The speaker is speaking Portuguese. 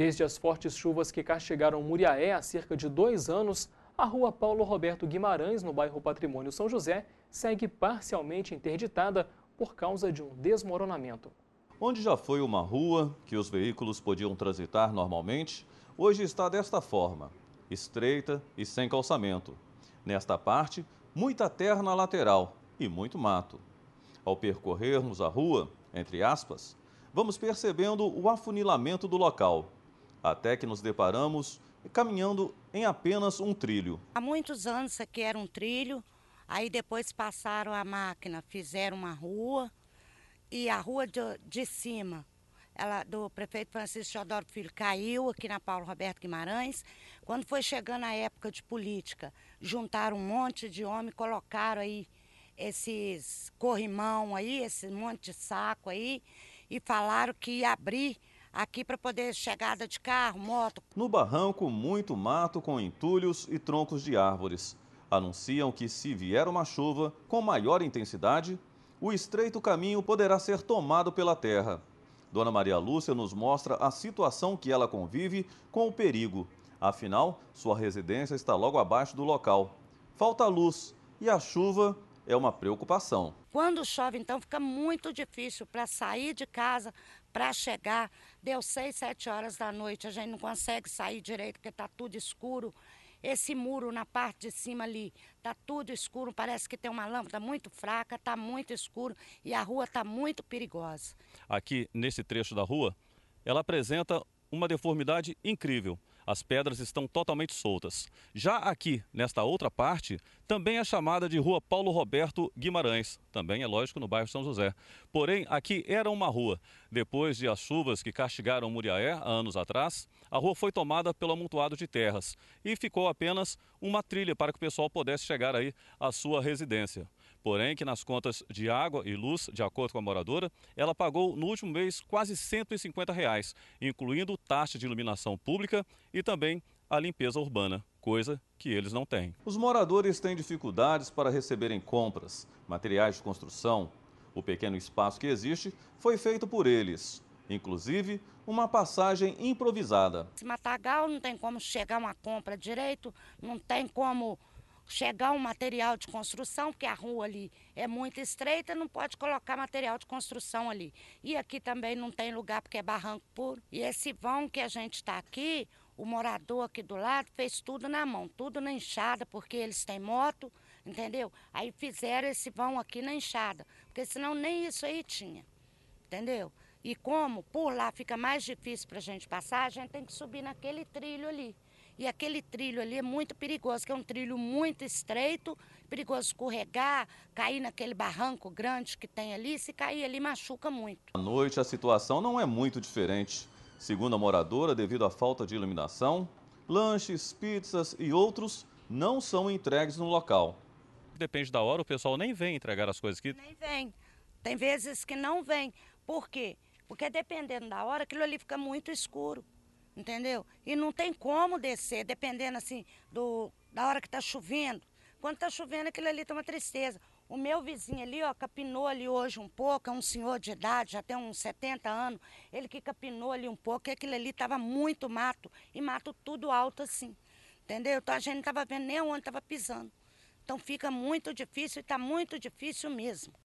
Desde as fortes chuvas que castigaram Muriaé há cerca de dois anos, a rua Paulo Roberto Guimarães, no bairro Patrimônio São José, segue parcialmente interditada por causa de um desmoronamento. Onde já foi uma rua que os veículos podiam transitar normalmente, hoje está desta forma, estreita e sem calçamento. Nesta parte, muita terra na lateral e muito mato. Ao percorrermos a rua, entre aspas, vamos percebendo o afunilamento do local até que nos deparamos caminhando em apenas um trilho. Há muitos anos isso aqui era um trilho, aí depois passaram a máquina, fizeram uma rua e a rua de, de cima ela, do prefeito Francisco Teodoro Filho caiu aqui na Paulo Roberto Guimarães. Quando foi chegando a época de política, juntaram um monte de homem, colocaram aí esses corrimão aí, esse monte de saco aí, e falaram que ia abrir aqui para poder chegada de carro, moto. No barranco, muito mato com entulhos e troncos de árvores. Anunciam que se vier uma chuva com maior intensidade, o estreito caminho poderá ser tomado pela terra. Dona Maria Lúcia nos mostra a situação que ela convive com o perigo. Afinal, sua residência está logo abaixo do local. Falta luz e a chuva é uma preocupação. Quando chove, então, fica muito difícil para sair de casa, para chegar. Deu seis, sete horas da noite, a gente não consegue sair direito porque está tudo escuro. Esse muro na parte de cima ali está tudo escuro, parece que tem uma lâmpada muito fraca, Está muito escuro e a rua está muito perigosa. Aqui nesse trecho da rua, ela apresenta uma deformidade incrível as pedras estão totalmente soltas. Já aqui, nesta outra parte, também é chamada de Rua Paulo Roberto Guimarães, também é lógico no bairro São José. Porém, aqui era uma rua. Depois de as chuvas que castigaram Muriaé há anos atrás, a rua foi tomada pelo amontoado de terras e ficou apenas uma trilha para que o pessoal pudesse chegar aí à sua residência. Porém, que nas contas de água e luz, de acordo com a moradora, ela pagou no último mês quase 150 reais, incluindo taxa de iluminação pública e também a limpeza urbana, coisa que eles não têm. Os moradores têm dificuldades para receberem compras, materiais de construção. O pequeno espaço que existe foi feito por eles. Inclusive, uma passagem improvisada. Esse matagal não tem como chegar uma compra direito, não tem como chegar um material de construção, porque a rua ali é muito estreita, não pode colocar material de construção ali. E aqui também não tem lugar porque é barranco puro. E esse vão que a gente está aqui, o morador aqui do lado fez tudo na mão, tudo na enxada, porque eles têm moto, entendeu? Aí fizeram esse vão aqui na enxada, porque senão nem isso aí tinha, entendeu? E como por lá fica mais difícil para a gente passar, a gente tem que subir naquele trilho ali. E aquele trilho ali é muito perigoso, que é um trilho muito estreito, perigoso escorregar, cair naquele barranco grande que tem ali, se cair ali machuca muito. À noite a situação não é muito diferente. Segundo a moradora, devido à falta de iluminação, lanches, pizzas e outros não são entregues no local. Depende da hora, o pessoal nem vem entregar as coisas aqui. Nem vem. Tem vezes que não vem. Por quê? Porque dependendo da hora, aquilo ali fica muito escuro entendeu? E não tem como descer, dependendo assim do, da hora que está chovendo. Quando está chovendo, aquilo ali está uma tristeza. O meu vizinho ali, ó, capinou ali hoje um pouco, é um senhor de idade, já tem uns 70 anos. Ele que capinou ali um pouco, e aquilo ali estava muito mato, e mato tudo alto assim. Entendeu? Então a gente não estava vendo nem onde estava pisando. Então fica muito difícil e está muito difícil mesmo.